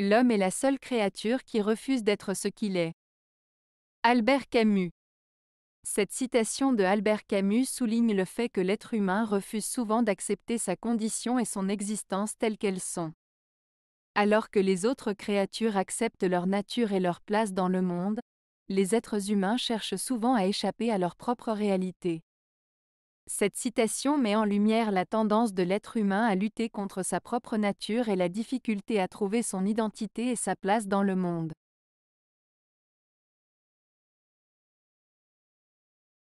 L'homme est la seule créature qui refuse d'être ce qu'il est. Albert Camus Cette citation de Albert Camus souligne le fait que l'être humain refuse souvent d'accepter sa condition et son existence telles qu'elles sont. Alors que les autres créatures acceptent leur nature et leur place dans le monde, les êtres humains cherchent souvent à échapper à leur propre réalité. Cette citation met en lumière la tendance de l'être humain à lutter contre sa propre nature et la difficulté à trouver son identité et sa place dans le monde.